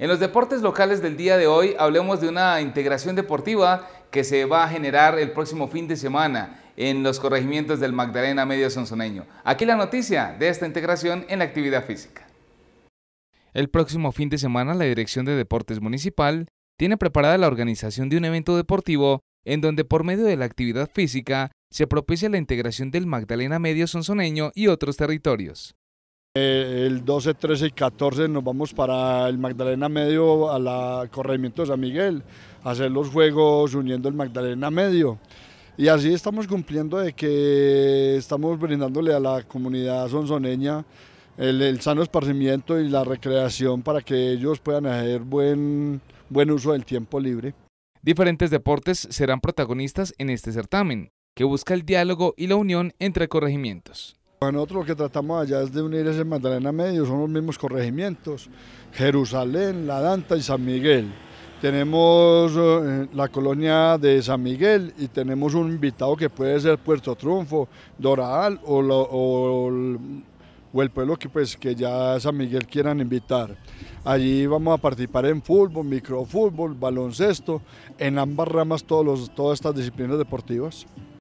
En los deportes locales del día de hoy hablemos de una integración deportiva que se va a generar el próximo fin de semana en los corregimientos del Magdalena Medio Sonsoneño. Aquí la noticia de esta integración en la actividad física. El próximo fin de semana la Dirección de Deportes Municipal tiene preparada la organización de un evento deportivo en donde por medio de la actividad física se propicia la integración del Magdalena Medio Sonsoneño y otros territorios. Eh, el 12, 13 y 14 nos vamos para el Magdalena Medio, a la Corregimiento de San Miguel, a hacer los juegos uniendo el Magdalena Medio. Y así estamos cumpliendo de que estamos brindándole a la comunidad sonzoneña el, sano esparcimiento y la recreación para que ellos puedan hacer buen, buen uso del tiempo libre. Diferentes deportes serán protagonistas en este certamen, que busca el diálogo y la unión entre corregimientos. Nosotros lo que tratamos allá es de unir en Magdalena Medio, son los mismos corregimientos, Jerusalén, La Danta y San Miguel. Tenemos eh, la colonia de San Miguel y tenemos un invitado que puede ser Puerto Triunfo, Doral o, el pueblo que, pues, que ya San Miguel quieran invitar. Allí vamos a participar en fútbol, microfútbol, baloncesto, en ambas ramas todos todas estas disciplinas deportivas.